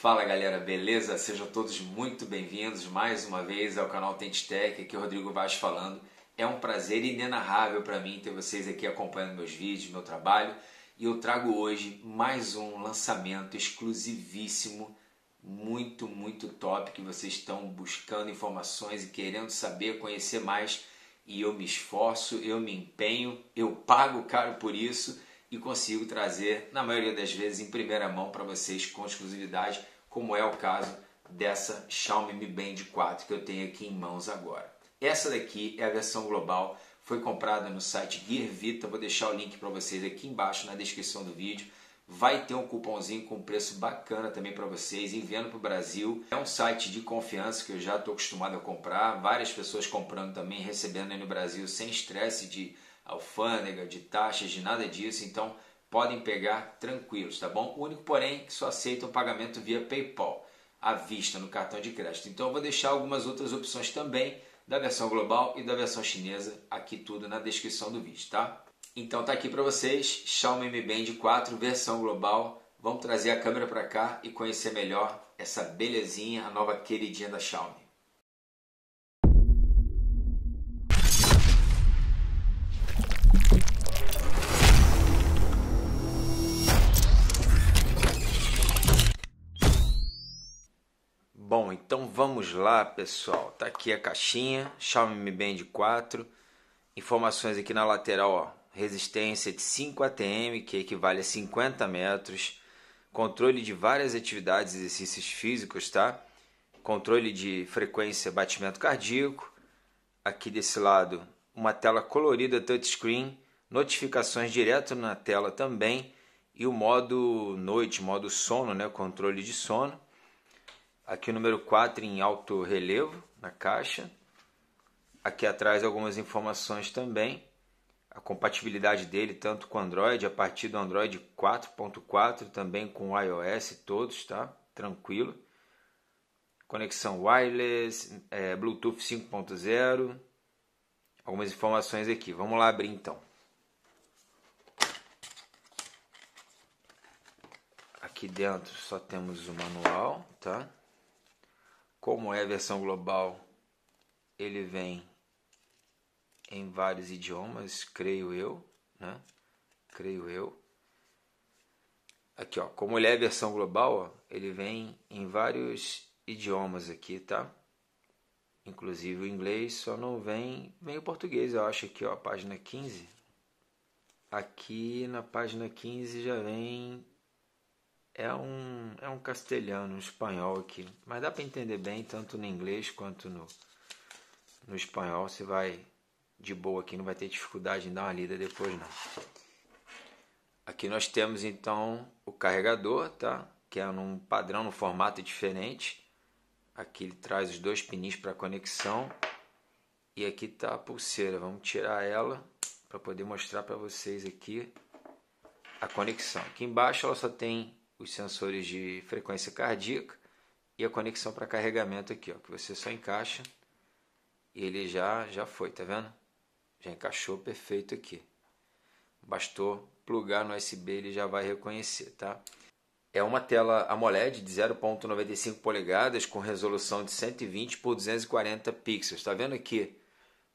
Fala galera, beleza? Sejam todos muito bem-vindos mais uma vez ao canal Tente Tech, aqui é o Rodrigo Vaz falando. É um prazer inenarrável para mim ter vocês aqui acompanhando meus vídeos, meu trabalho, e eu trago hoje mais um lançamento exclusivíssimo, muito, muito top, que vocês estão buscando informações e querendo saber, conhecer mais, e eu me esforço, eu me empenho, eu pago caro por isso e consigo trazer, na maioria das vezes, em primeira mão para vocês com exclusividade, como é o caso dessa Xiaomi Mi Band 4 que eu tenho aqui em mãos agora. Essa daqui é a versão global, foi comprada no site Gear Vita, vou deixar o link para vocês aqui embaixo na descrição do vídeo. Vai ter um cupomzinho com preço bacana também para vocês, enviando para o Brasil. É um site de confiança que eu já estou acostumado a comprar, várias pessoas comprando também, recebendo aí no Brasil sem estresse de alfândega, de taxas, de nada disso. Então podem pegar tranquilos, tá bom? O único, porém, que só o pagamento via PayPal, à vista no cartão de crédito. Então eu vou deixar algumas outras opções também da versão global e da versão chinesa aqui tudo na descrição do vídeo, tá? Então tá aqui para vocês, Xiaomi Mi Band 4 versão global. Vamos trazer a câmera para cá e conhecer melhor essa belezinha, a nova queridinha da Xiaomi. Bom, então vamos lá, pessoal. Tá aqui a caixinha, Xiaomi Mi Band 4. Informações aqui na lateral, ó. Resistência de 5 ATM, que equivale a 50 metros. Controle de várias atividades e exercícios físicos, tá? Controle de frequência, batimento cardíaco. Aqui desse lado, uma tela colorida touchscreen, notificações direto na tela também e o modo noite, modo sono, né, controle de sono Aqui o número 4 em alto relevo na caixa. Aqui atrás algumas informações também. A compatibilidade dele tanto com Android, a partir do Android 4.4, também com iOS todos, tá? Tranquilo. Conexão wireless, é, Bluetooth 5.0. Algumas informações aqui. Vamos lá abrir então. Aqui dentro só temos o manual, tá? Como é a versão global, ele vem em vários idiomas, creio eu, né? Creio eu. Aqui, ó, como ele é a versão global, ó, ele vem em vários idiomas aqui, tá? Inclusive o inglês só não vem, vem o português, eu acho aqui, ó, página 15. Aqui na página 15 já vem é um, é um castelhano, um espanhol aqui. Mas dá para entender bem, tanto no inglês quanto no, no espanhol. Você vai de boa aqui, não vai ter dificuldade em dar uma lida depois não. Aqui nós temos então o carregador, tá? Que é num padrão, num formato diferente. Aqui ele traz os dois pinis para conexão. E aqui tá a pulseira. Vamos tirar ela para poder mostrar para vocês aqui a conexão. Aqui embaixo ela só tem os sensores de frequência cardíaca e a conexão para carregamento aqui, ó, que você só encaixa e ele já já foi, tá vendo? Já encaixou perfeito aqui. Bastou plugar no USB, ele já vai reconhecer, tá? É uma tela AMOLED de 0.95 polegadas com resolução de 120 por 240 pixels. Tá vendo aqui? Não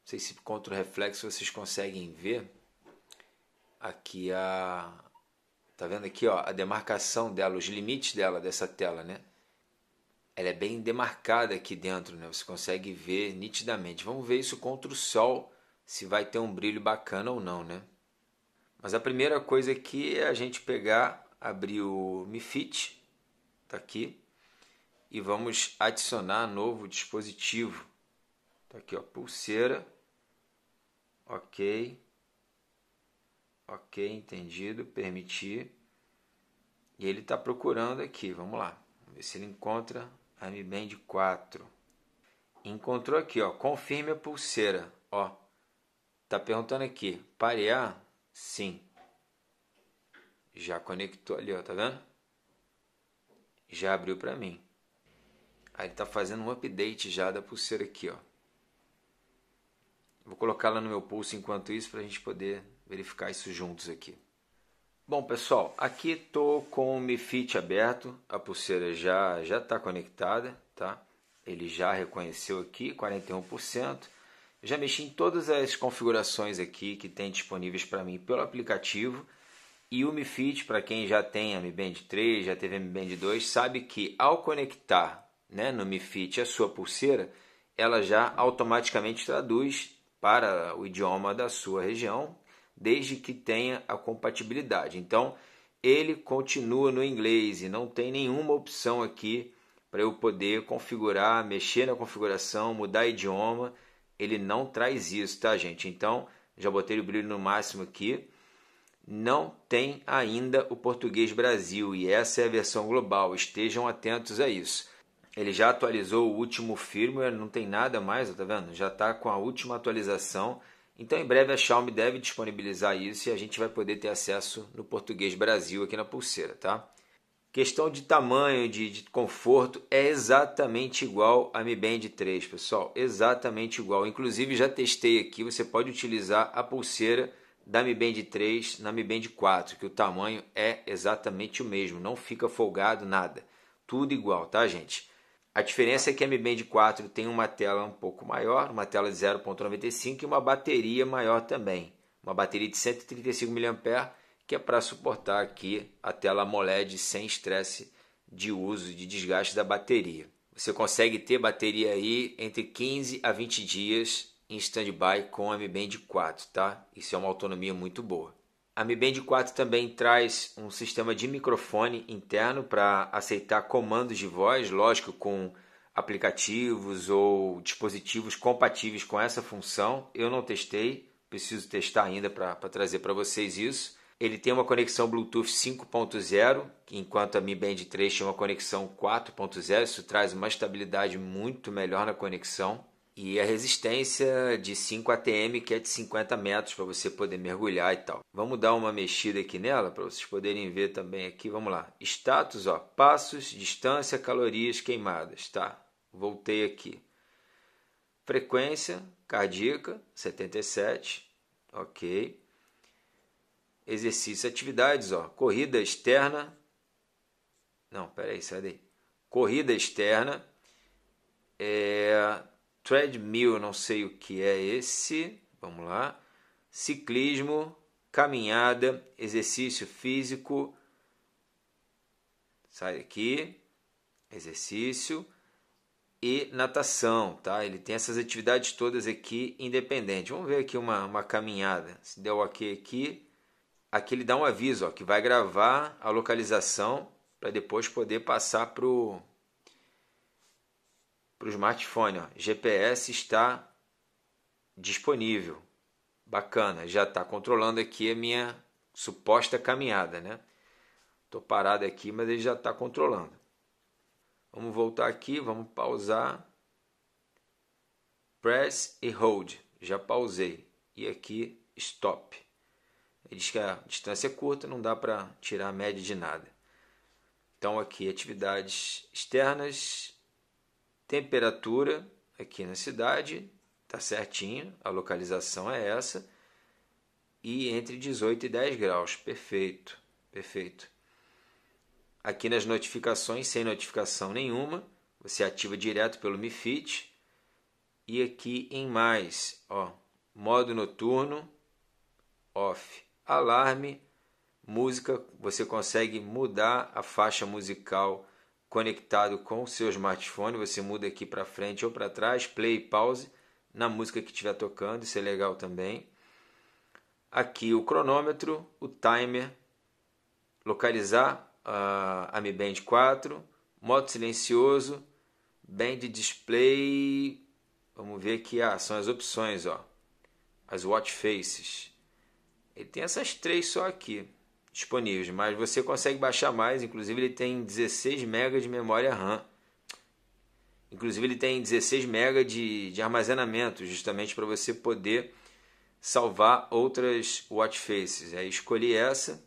sei se contra o reflexo vocês conseguem ver aqui a Tá vendo aqui ó, a demarcação dela, os limites dela dessa tela, né? Ela é bem demarcada aqui dentro, né? Você consegue ver nitidamente. Vamos ver isso contra o sol, se vai ter um brilho bacana ou não, né? Mas a primeira coisa aqui é a gente pegar, abrir o Mifit, tá aqui, e vamos adicionar novo dispositivo. Tá aqui, ó, pulseira. OK. Ok, entendido, permitir. E ele está procurando aqui, vamos lá. Vamos ver se ele encontra a Mi Band 4. Encontrou aqui, ó, confirme a pulseira, ó. Tá perguntando aqui, parear? Sim. Já conectou ali, ó, tá vendo? Já abriu para mim. Aí ele tá fazendo um update já da pulseira aqui, ó. Vou colocá-la no meu pulso enquanto isso para a gente poder verificar isso juntos aqui. Bom, pessoal, aqui estou com o MiFit aberto, a pulseira já já está conectada, tá? Ele já reconheceu aqui 41%. já mexi em todas as configurações aqui que tem disponíveis para mim pelo aplicativo. E o MiFit, para quem já tem a Mi Band 3, já teve a Mi Band 2, sabe que ao conectar né, no MiFit a sua pulseira, ela já automaticamente traduz para o idioma da sua região, desde que tenha a compatibilidade. Então, ele continua no inglês e não tem nenhuma opção aqui para eu poder configurar, mexer na configuração, mudar idioma. Ele não traz isso, tá, gente? Então, já botei o brilho no máximo aqui. Não tem ainda o português Brasil e essa é a versão global. Estejam atentos a isso. Ele já atualizou o último firmware, não tem nada mais, tá vendo? Já está com a última atualização então, em breve, a Xiaomi deve disponibilizar isso e a gente vai poder ter acesso no português Brasil aqui na pulseira, tá? Questão de tamanho, de, de conforto, é exatamente igual a Mi Band 3, pessoal. Exatamente igual. Inclusive, já testei aqui, você pode utilizar a pulseira da Mi Band 3 na Mi Band 4, que o tamanho é exatamente o mesmo, não fica folgado nada. Tudo igual, tá, gente? A diferença é que a Mi Band 4 tem uma tela um pouco maior, uma tela de 0.95 e uma bateria maior também. Uma bateria de 135 mAh que é para suportar aqui a tela AMOLED sem estresse de uso, de desgaste da bateria. Você consegue ter bateria aí entre 15 a 20 dias em standby com a Mi Band 4, tá? Isso é uma autonomia muito boa. A Mi Band 4 também traz um sistema de microfone interno para aceitar comandos de voz, lógico, com aplicativos ou dispositivos compatíveis com essa função. Eu não testei, preciso testar ainda para trazer para vocês isso. Ele tem uma conexão Bluetooth 5.0, enquanto a Mi Band 3 tinha uma conexão 4.0. Isso traz uma estabilidade muito melhor na conexão e a resistência de 5 atm, que é de 50 metros para você poder mergulhar e tal. Vamos dar uma mexida aqui nela para vocês poderem ver também aqui. Vamos lá. Status, ó, passos, distância, calorias queimadas, tá? Voltei aqui. Frequência cardíaca 77, OK. Exercício, atividades, ó, corrida externa. Não, peraí, sai daí. Corrida externa é treadmill, não sei o que é esse. Vamos lá. Ciclismo, caminhada, exercício físico. Sai aqui, Exercício e natação, tá? Ele tem essas atividades todas aqui independente. Vamos ver aqui uma, uma caminhada. Se der OK aqui, aqui ele dá um aviso, ó, que vai gravar a localização para depois poder passar pro para o smartphone. Ó. GPS está disponível. Bacana, já está controlando aqui a minha suposta caminhada, né? Estou parado aqui, mas ele já está controlando. Vamos voltar aqui, vamos pausar. Press e hold. Já pausei. E aqui, stop. Ele diz que a distância é curta, não dá para tirar a média de nada. Então aqui, atividades externas, temperatura aqui na cidade, tá certinho, a localização é essa, e entre 18 e 10 graus, perfeito, perfeito. Aqui nas notificações, sem notificação nenhuma, você ativa direto pelo MiFit. E aqui em mais, ó, modo noturno, off, alarme, música, você consegue mudar a faixa musical conectado com o seu smartphone, você muda aqui para frente ou para trás, play e pause na música que estiver tocando, isso é legal também. Aqui o cronômetro, o timer, localizar a Mi Band 4, modo silencioso, Band Display, vamos ver aqui, ah, são as opções, ó, as watch faces. Ele tem essas três só aqui disponíveis, mas você consegue baixar mais, inclusive ele tem 16 MB de memória RAM. Inclusive ele tem 16 MB de, de armazenamento, justamente para você poder salvar outras watch faces. Aí escolhi essa.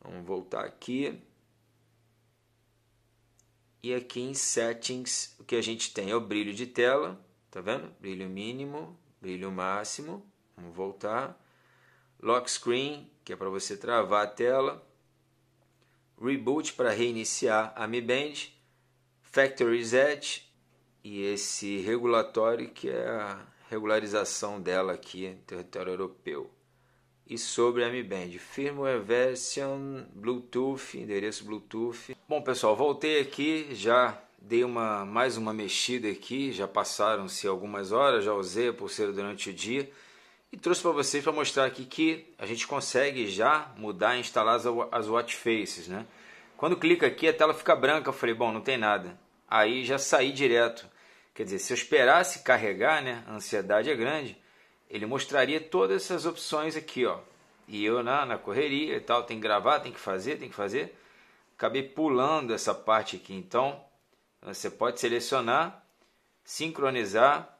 Vamos voltar aqui. E aqui em settings, o que a gente tem é o brilho de tela, tá vendo? Brilho mínimo, brilho máximo. Vamos voltar lock screen, que é para você travar a tela, reboot para reiniciar a Mi Band, factory reset e esse regulatório que é a regularização dela aqui no território europeu. E sobre a Mi Band, firmware version, Bluetooth, endereço Bluetooth. Bom, pessoal, voltei aqui, já dei uma mais uma mexida aqui, já passaram-se algumas horas, já usei a pulseira durante o dia. E trouxe para vocês para mostrar aqui que a gente consegue já mudar e instalar as watch faces, né? Quando clica aqui a tela fica branca, eu falei, bom, não tem nada. Aí já saí direto. Quer dizer, se eu esperasse carregar, né, a ansiedade é grande, ele mostraria todas essas opções aqui, ó. E eu na, na correria e tal, tem que gravar, tem que fazer, tem que fazer. Acabei pulando essa parte aqui, então você pode selecionar, sincronizar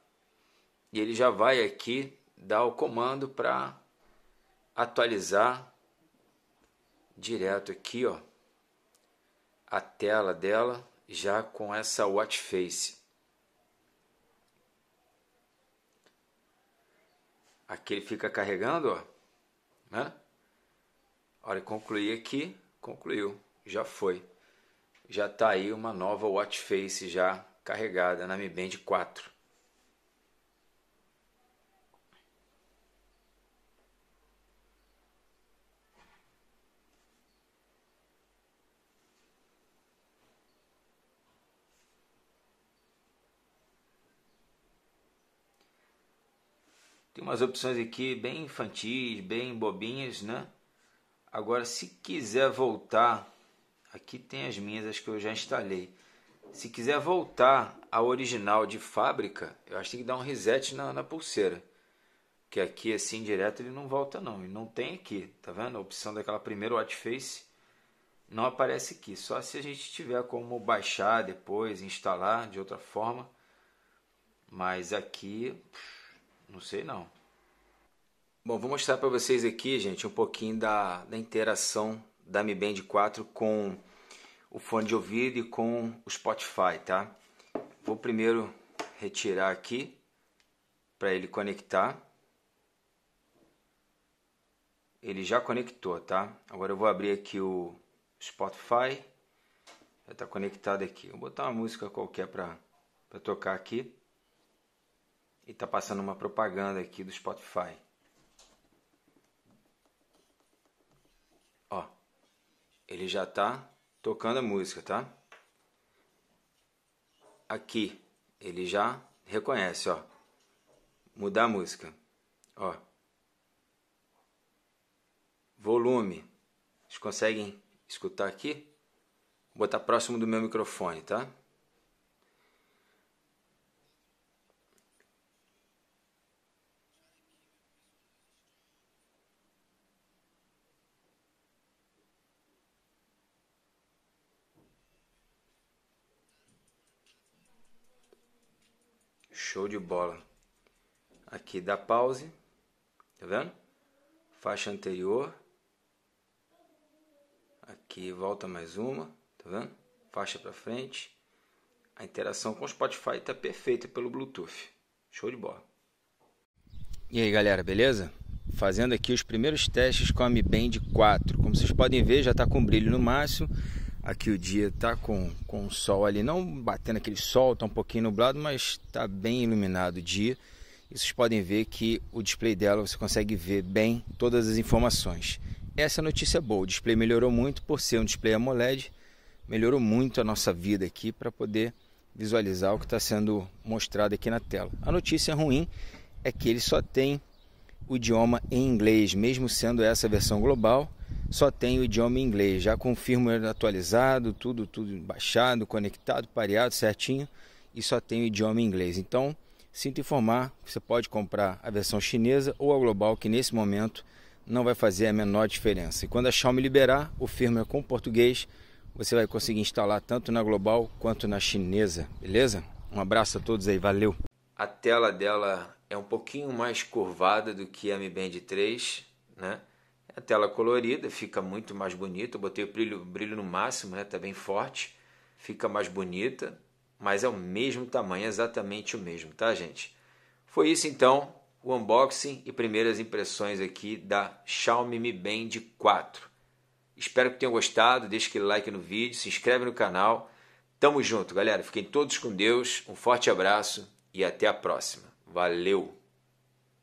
e ele já vai aqui dá o comando para atualizar direto aqui, ó, a tela dela já com essa watch face. Aqui ele fica carregando, ó, né? A hora que concluir aqui, concluiu, já foi. Já tá aí uma nova watch face já carregada na Mi Band 4. Tem umas opções aqui bem infantis, bem bobinhas, né? Agora, se quiser voltar, aqui tem as minhas, acho que eu já instalei. Se quiser voltar ao original de fábrica, eu acho que tem que dar um reset na, na pulseira. Que aqui, assim, direto, ele não volta não. E não tem aqui, tá vendo? A opção daquela primeira watch face não aparece aqui. Só se a gente tiver como baixar depois, instalar de outra forma. Mas aqui... Puf, não sei não. Bom, vou mostrar para vocês aqui, gente, um pouquinho da, da interação da Mi Band 4 com o fone de ouvido e com o Spotify, tá? Vou primeiro retirar aqui para ele conectar. Ele já conectou, tá? Agora eu vou abrir aqui o Spotify. Já está conectado aqui. Vou botar uma música qualquer para tocar aqui. E tá passando uma propaganda aqui do Spotify. Ó. Ele já tá tocando a música, tá? Aqui ele já reconhece, ó. Mudar a música. Ó. Volume. Vocês conseguem escutar aqui? Vou botar próximo do meu microfone, tá? Show de bola. Aqui dá pause. Tá vendo? Faixa anterior. Aqui volta mais uma. Tá vendo? Faixa para frente. A interação com o Spotify está perfeita pelo Bluetooth. Show de bola. E aí galera, beleza? Fazendo aqui os primeiros testes com a Mi Band 4. Como vocês podem ver, já está com brilho no máximo. Aqui o dia tá com, com o sol ali, não batendo aquele sol, tá um pouquinho nublado, mas tá bem iluminado o dia. E vocês podem ver que o display dela você consegue ver bem todas as informações. Essa notícia é boa, o display melhorou muito por ser um display AMOLED, melhorou muito a nossa vida aqui para poder visualizar o que está sendo mostrado aqui na tela. A notícia ruim é que ele só tem o idioma em inglês, mesmo sendo essa a versão global só tem o idioma inglês. Já confirmo firmware atualizado, tudo, tudo baixado, conectado, pareado, certinho, e só tem o idioma inglês. Então, sinto informar, que você pode comprar a versão chinesa ou a global, que nesse momento não vai fazer a menor diferença. E quando a Xiaomi liberar o firmware com português, você vai conseguir instalar tanto na global quanto na chinesa, beleza? Um abraço a todos aí, valeu! A tela dela é um pouquinho mais curvada do que a Mi Band 3, né? a tela colorida, fica muito mais bonita. botei o brilho, brilho no máximo, né? Tá bem forte. Fica mais bonita, mas é o mesmo tamanho, exatamente o mesmo, tá, gente? Foi isso então, o unboxing e primeiras impressões aqui da Xiaomi Mi Band 4. Espero que tenham gostado, deixe aquele like no vídeo, se inscreve no canal. Tamo junto, galera. Fiquem todos com Deus. Um forte abraço e até a próxima. Valeu!